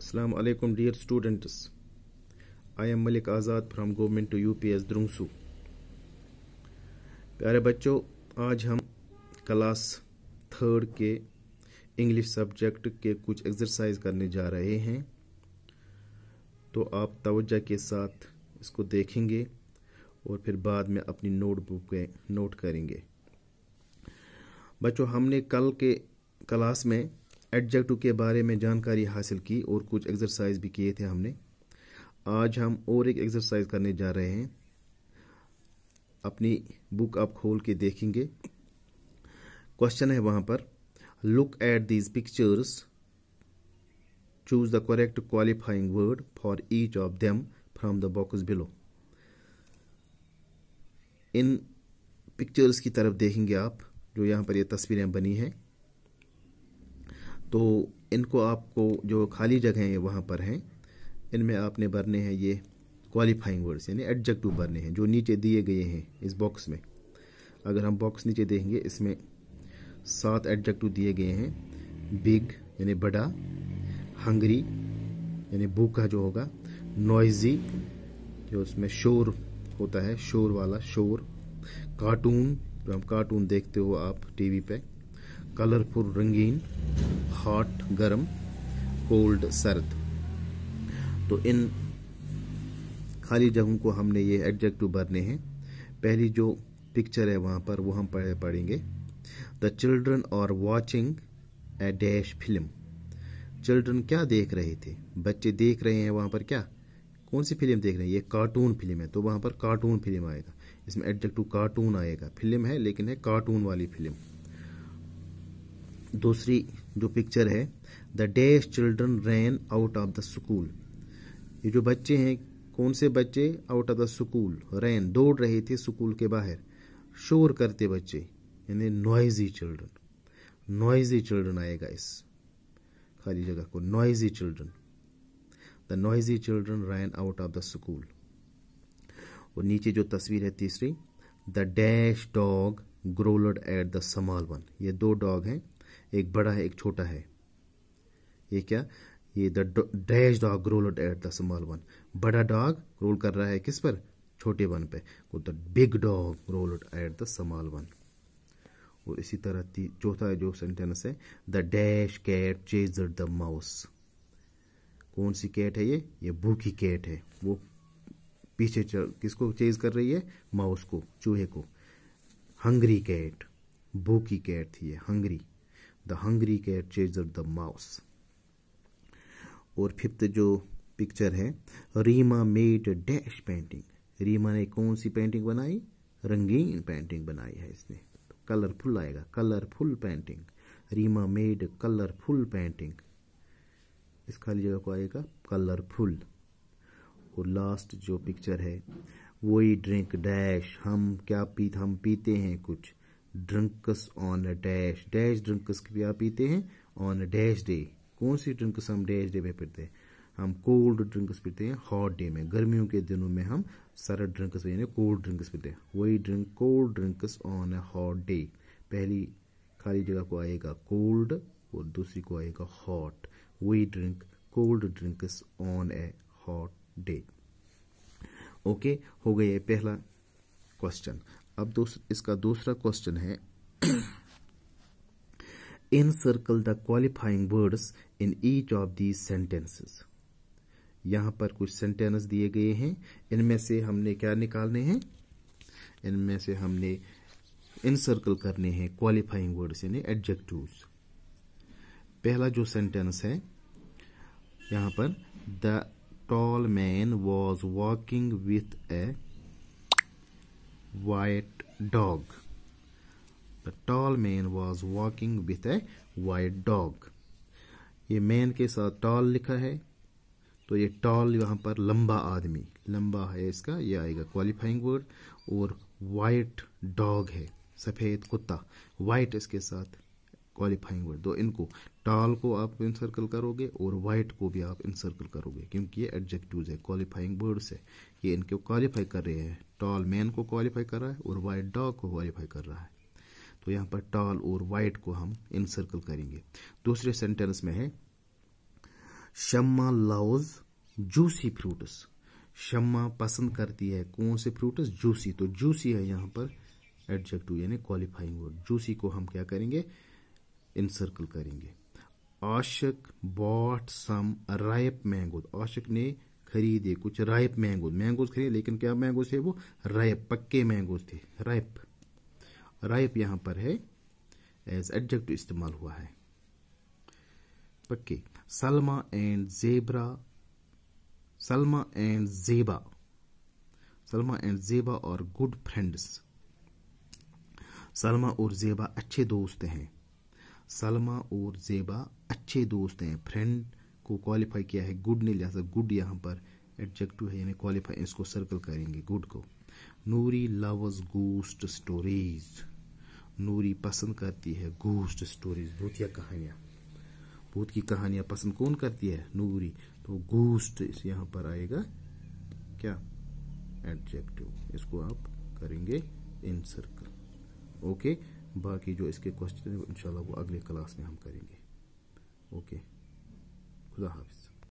Assalamu alaikum dear students. I am Malik Azad from Government to UPS Drungsu. प्यारे बच्चों आज हम class third के इंग्लिश सब्जेक्ट के कुछ एक्सरसाइज करने जा रहे हैं तो आप तवज्जा के साथ इसको देखेंगे और फिर बाद में अपनी नोटबुक नोट करेंगे बच्चों हमने कल के क्लास में एडजेक्टिव के बारे में जानकारी हासिल की और कुछ एक्सरसाइज भी किए थे हमने आज हम और एक एक्सरसाइज करने जा रहे हैं अपनी बुक आप खोल के देखेंगे क्वेश्चन है वहां पर look at these pictures choose the correct qualifying word for each of them from the box below इन पिक्चर्स की तरफ देखेंगे आप जो यहां पर ये तस्वीरें बनी हैं तो इनको आपको जो खाली जगह हैं वहाँ पर हैं इनमें आपने भरने हैं ये क्वालिफाइंग वर्ड्स यानी एडजेक्टिव भरने हैं जो नीचे दिए गए हैं इस बॉक्स में अगर हम बॉक्स नीचे देखेंगे इसमें सात एडजेक्टिव दिए गए हैं बिग यानी बड़ा हंगरी यानी भूखा जो होगा नॉइजी जो उसमें शोर होता है शोर वाला शोर कार्टून जो हम कार्टून देखते हो आप टीवी पे कलरफुल रंगीन हॉट गर्म कोल्ड सर्द तो इन खाली जगहों को हमने ये एडजेक्टिव भरने हैं पहली जो पिक्चर है वहां पर वो हम पढ़े पढ़ेंगे द चिल्ड्रन और watching a dash film children क्या देख रहे थे बच्चे देख रहे हैं वहां पर क्या कौन सी फिल्म देख रहे हैं ये कार्टून फिल्म है तो वहां पर कार्टून फिल्म आएगा इसमें एडजेक्टिव कार्टून आएगा फिल्म है लेकिन है कार्टून वाली फिल्म दूसरी जो पिक्चर है the dash children ran out of the school ये जो बच्चे हैं कौन से बच्चे out of the school ran दौड़ रहे थे स्कूल के बाहर शोर करते बच्चे यानी नॉइजी चिल्ड्रन नॉइजी चिल्ड्रन आएगा इस खाली जगह को noisy children the noisy children ran out of the school और नीचे जो तस्वीर है तीसरी the dash dog growled at the small one ये दो डॉग हैं एक बड़ा है एक छोटा है ये क्या ये द डैश डॉग रोल एट द स्मॉल वन बड़ा डॉग रोल कर रहा है किस पर छोटे वन पे द बिग डॉग रोल एट द स्मॉल वन और इसी तरह चौथा जो सेंटेंस है the dash cat chase the mouse कौन सी कैट है ये ये भूखी कैट है वो पीछे चल किसको चेज कर रही है माउस को चूहे को हंगरी कैट भूखी कैट थी ये hungry the hungry cat chased the mouse और फिफ्थ जो पिक्चर है Reema made dash painting Reema ने कौन सी पेंटिंग बनाई रंगीन पेंटिंग बनाई है इसने तो कलरफुल आएगा colourful painting Reema made colourful painting इस खाली जगह को आएगा कलरफुल और लास्ट जो पिक्चर है वही ड्रिंक डैश हम क्या पी हम पीते हैं कुछ drinks on a dash dash drinks आप पीते हैं ऑन अ डैश डे कौन सी ड्रंकस हम डैश डे में पीते हैं हम कोल्ड ड्रिंक्स पीते हैं हॉट डे में गर्मियों के दिनों में हम सारा ड्रिंक्स यानी कोल्ड ड्रिंक्स पीते हैं वही drink cold drinks on a hot day पहली खाली जगह को आएगा कोल्ड और दूसरी को आएगा हॉट वही drink cold drinks on a hot day okay हो गया पहला क्वेश्चन अब दूस, इसका दूसरा क्वेश्चन है encircle the qualifying words in each of the sentences यहां पर कुछ सेंटेंस दिए गए हैं इनमें से हमने क्या निकालने हैं इनमें से हमने इन सर्कल करने हैं क्वालिफाइंग वर्ड्स यानी एडजेक्टिव्स पहला जो सेंटेंस है यहां पर the tall man was walking with a white dog. The tall man was walking with a white dog. ये मैन के साथ टॉल लिखा है तो ये टॉल यहाँ पर लंबा आदमी लंबा है इसका ये आएगा क्वालिफाइंग वर्ड और वाइट डॉग है सफ़ेद कुत्ता वाइट इसके साथ क्वालिफाइंग वर्ड दो इनको टाल को आप इंसर्कल करोगे और वाइट को भी आप इंसर्कल करोगे क्योंकि ये एडजेक्टिव है क्वालिफाइंग वर्ड्स है ये इनके क्वालिफाई कर रहे हैं टॉल मैन को क्वालिफाई कर रहा है और वाइट डॉग को क्वालिफाई कर रहा है तो यहाँ पर टॉल और वाइट को हम इंसर्कल करेंगे दूसरे सेंटेंस में है शम्मा लाउज जूसी फ्रूट्स शम्मा पसंद करती है कौन से फ्रूट्स जूसी तो जूसी है यहाँ पर एडजेक्टिव यानी क्वालिफाइंग वर्ड जूसी को हम क्या करेंगे इनसर्कल करेंगे आशक बॉट सम रायप मैंगोज आशक ने खरीदे कुछ राइप मैंगोज मैंगोज खरीदे लेकिन क्या मैंगोज थे वो रायप पक्के मैंगोज थे राइप राइप यहां पर है एज एडजेक्ट इस्तेमाल हुआ है पक्के सलमा एंड जेबरा सलमा एंड जेबा सलमा एंड जेबा और गुड फ्रेंड्स सलमा और जेबा अच्छे दोस्त हैं सलमा और जेबा अच्छे दोस्त हैं फ्रेंड को क्वालिफाई किया है गुड ने लिहाजा गुड यहाँ पर एडजेक्टिव है यानी क्वालिफाई इसको सर्कल करेंगे गुड को Noori loves ghost stories Noori पसंद करती है गोस्ट स्टोरीज भूतिया कहानियाँ भूत की कहानियाँ पसंद कौन करती है नूरी तो गोस्ट इस यहाँ पर आएगा क्या एडजेक्टिव इसको आप करेंगे इन सर्कल ओके बाकी जो इसके क्वेश्चन हैं वो इन वो अगले क्लास में हम करेंगे ओके खुदा हाफिज़